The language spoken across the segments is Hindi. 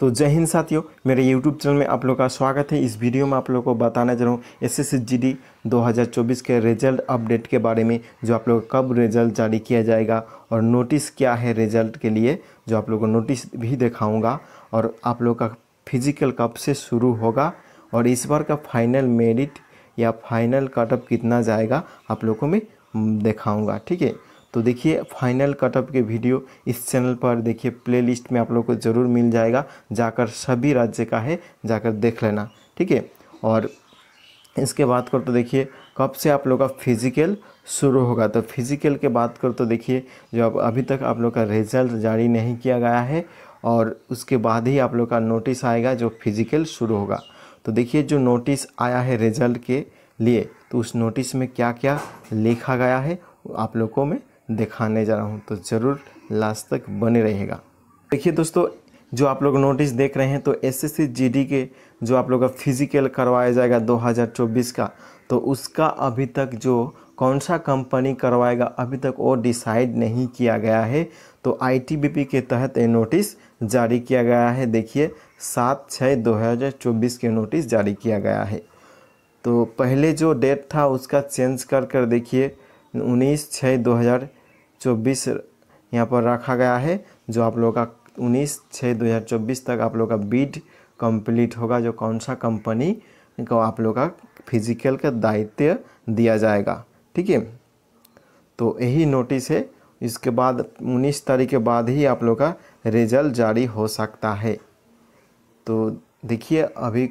तो जय हिंद साथियों मेरे YouTube चैनल में आप लोग का स्वागत है इस वीडियो में आप लोग को बताना चाह रहा हूँ एस एस 2024 के रिजल्ट अपडेट के बारे में जो आप लोग कब रिजल्ट जारी किया जाएगा और नोटिस क्या है रिजल्ट के लिए जो आप लोग को नोटिस भी दिखाऊँगा और आप लोग का फिजिकल कब से शुरू होगा और इस बार का फाइनल मेरिट या फाइनल कटअप कितना जाएगा आप लोगों को मैं दिखाऊँगा ठीक है तो देखिए फाइनल कटअप के वीडियो इस चैनल पर देखिए प्लेलिस्ट में आप लोग को ज़रूर मिल जाएगा जाकर सभी राज्य का है जाकर देख लेना ठीक है और इसके बात कर तो देखिए कब से आप लोग का फिजिकल शुरू होगा तो फिजिकल के बात कर तो देखिए जो अब अभी तक आप लोग का रिजल्ट जारी नहीं किया गया है और उसके बाद ही आप लोग का नोटिस आएगा जो फिजिकल शुरू होगा तो देखिए जो नोटिस आया है रिजल्ट के लिए तो उस नोटिस में क्या क्या लिखा गया है आप लोगों मैं दिखाने जा रहा हूँ तो ज़रूर लास्ट तक बने रहेगा देखिए दोस्तों जो आप लोग नोटिस देख रहे हैं तो एस एस के जो आप लोग का फिजिकल करवाया जाएगा 2024 का तो उसका अभी तक जो कौन सा कंपनी करवाएगा अभी तक वो डिसाइड नहीं किया गया है तो आईटीबीपी के तहत ये नोटिस जारी किया गया है देखिए सात छः दो हज़ार चौबीस के नोटिस जारी किया गया है तो पहले जो डेट था उसका चेंज कर कर देखिए उन्नीस छः दो हज़ार चौबीस यहाँ पर रखा गया है जो आप लोगों का उन्नीस छः दो हज़ार चौबीस तक आप लोग का बीड कंप्लीट होगा जो कौन सा कंपनी को आप लोग का फिजिकल का दायित्व दिया जाएगा ठीक है तो यही नोटिस है इसके बाद उन्नीस तारीख के बाद ही आप लोग का रिजल्ट जारी हो सकता है तो देखिए अभी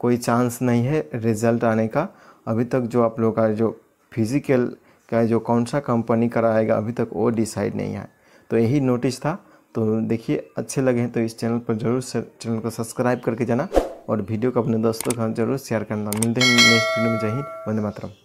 कोई चांस नहीं है रिजल्ट आने का अभी तक जो आप लोग का जो फिज़िकल चाहे जो कौन सा कंपनी कराएगा अभी तक वो डिसाइड नहीं है तो यही नोटिस था तो देखिए अच्छे लगे तो इस चैनल पर ज़रूर चैनल को सब्सक्राइब करके जाना और वीडियो को अपने दोस्तों के साथ जरूर शेयर करना मिलते हैं नेक्स्ट वीडियो में जय हिंद वंदे मातरम